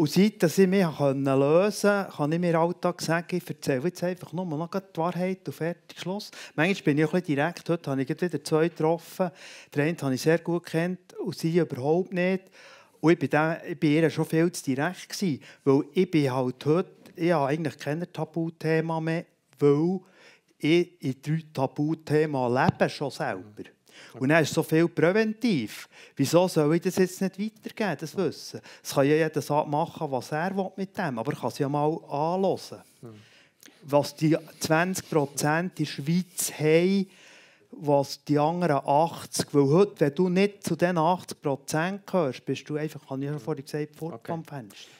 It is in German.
Und seit dass ich mich lösen konnte, kann ich mir Alltag sagen, ich erzähle jetzt einfach nur noch die Wahrheit und fertig, Schluss. Manchmal bin ich auch ein direkt, heute habe ich wieder zwei getroffen. Den einen habe ich sehr gut kennt und sie überhaupt nicht. Und ich war bei ihr schon viel zu direkt gewesen, weil ich bin halt heute, ich habe eigentlich kein Tabuthema mehr, weil ich in drei Tabuthemen lebe schon selber. Und dann ist so viel präventiv. Wieso soll ich das jetzt nicht weitergeben, das Wissen? Es kann ja jeder machen, was er will mit dem, aber ich kann es ja mal anhören. Was die 20% in der Schweiz haben, was die anderen 80, weil heute, wenn du nicht zu diesen 80% gehörst, bist du einfach, habe ich ja vorhin gesagt, fort okay. vom Fenster.